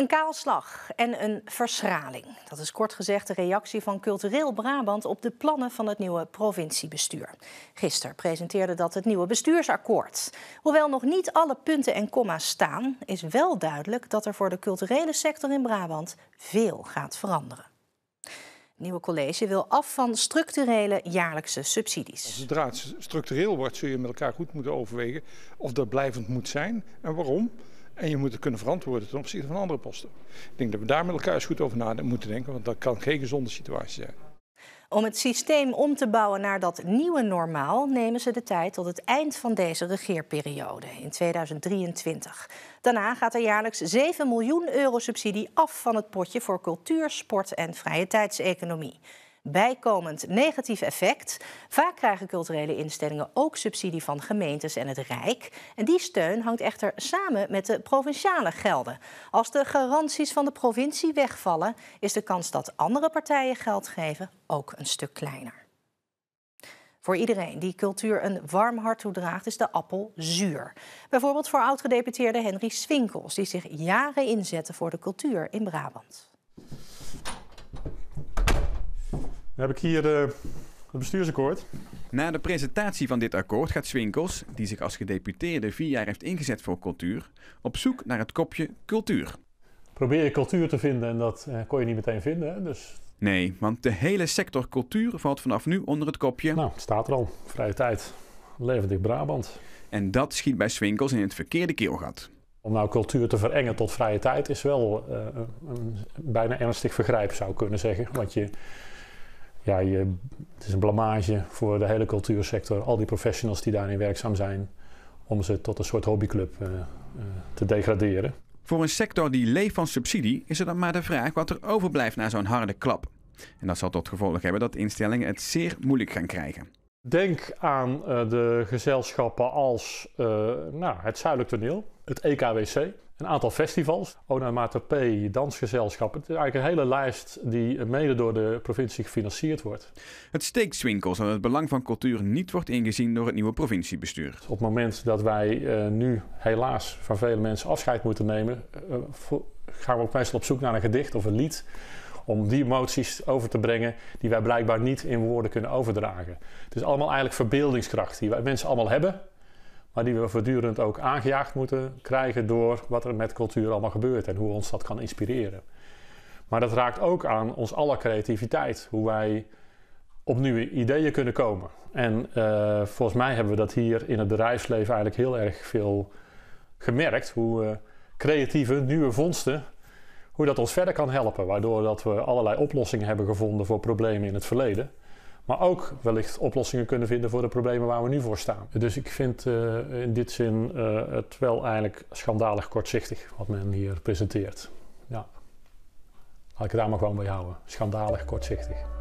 Een kaalslag en een verschraling. Dat is kort gezegd de reactie van Cultureel Brabant op de plannen van het nieuwe provinciebestuur. Gisteren presenteerde dat het nieuwe bestuursakkoord. Hoewel nog niet alle punten en comma's staan, is wel duidelijk dat er voor de culturele sector in Brabant veel gaat veranderen. Het nieuwe college wil af van structurele jaarlijkse subsidies. Zodra het structureel wordt, zul je met elkaar goed moeten overwegen of dat blijvend moet zijn en waarom. En je moet het kunnen verantwoorden ten opzichte van andere posten. Ik denk dat we daar met elkaar eens goed over na moeten denken, want dat kan geen gezonde situatie zijn. Om het systeem om te bouwen naar dat nieuwe normaal nemen ze de tijd tot het eind van deze regeerperiode in 2023. Daarna gaat er jaarlijks 7 miljoen euro subsidie af van het potje voor cultuur, sport en vrije tijdseconomie bijkomend negatief effect. Vaak krijgen culturele instellingen ook subsidie van gemeentes en het Rijk. En die steun hangt echter samen met de provinciale gelden. Als de garanties van de provincie wegvallen, is de kans dat andere partijen geld geven ook een stuk kleiner. Voor iedereen die cultuur een warm hart toedraagt, is de appel zuur. Bijvoorbeeld voor oud-gedeputeerde Henry Swinkels, die zich jaren inzette voor de cultuur in Brabant. Dan heb ik hier eh, het bestuursakkoord. Na de presentatie van dit akkoord gaat Swinkels, die zich als gedeputeerde vier jaar heeft ingezet voor cultuur, op zoek naar het kopje cultuur. Probeer je cultuur te vinden en dat eh, kon je niet meteen vinden. Hè? Dus... Nee, want de hele sector cultuur valt vanaf nu onder het kopje. Nou, het staat er al. Vrije tijd. Levendig Brabant. En dat schiet bij Swinkels in het verkeerde keelgat. Om nou cultuur te verengen tot vrije tijd is wel eh, een, bijna ernstig vergrijp, zou ik kunnen zeggen. Want je, ja, je, het is een blamage voor de hele cultuursector, al die professionals die daarin werkzaam zijn, om ze tot een soort hobbyclub eh, eh, te degraderen. Voor een sector die leeft van subsidie is er dan maar de vraag wat er overblijft na zo'n harde klap. En dat zal tot gevolg hebben dat instellingen het zeer moeilijk gaan krijgen. Denk aan eh, de gezelschappen als eh, nou, het Zuidelijk Toneel, het EKWC, een aantal festivals, P, dansgezelschappen. Het is eigenlijk een hele lijst die mede door de provincie gefinancierd wordt. Het steekswinkels dat het belang van cultuur niet wordt ingezien door het nieuwe provinciebestuur. Op het moment dat wij eh, nu helaas van vele mensen afscheid moeten nemen, gaan we ook meestal op zoek naar een gedicht of een lied om die emoties over te brengen die wij blijkbaar niet in woorden kunnen overdragen. Het is allemaal eigenlijk verbeeldingskracht die wij mensen allemaal hebben, maar die we voortdurend ook aangejaagd moeten krijgen door wat er met cultuur allemaal gebeurt en hoe ons dat kan inspireren. Maar dat raakt ook aan ons alle creativiteit, hoe wij op nieuwe ideeën kunnen komen. En eh, volgens mij hebben we dat hier in het bedrijfsleven eigenlijk heel erg veel gemerkt, hoe uh, creatieve nieuwe vondsten hoe dat ons verder kan helpen. Waardoor dat we allerlei oplossingen hebben gevonden voor problemen in het verleden. Maar ook wellicht oplossingen kunnen vinden voor de problemen waar we nu voor staan. Dus ik vind eh, in dit zin eh, het wel eigenlijk schandalig kortzichtig wat men hier presenteert. Ja. Laat ik het daar maar gewoon bij houden. Schandalig kortzichtig.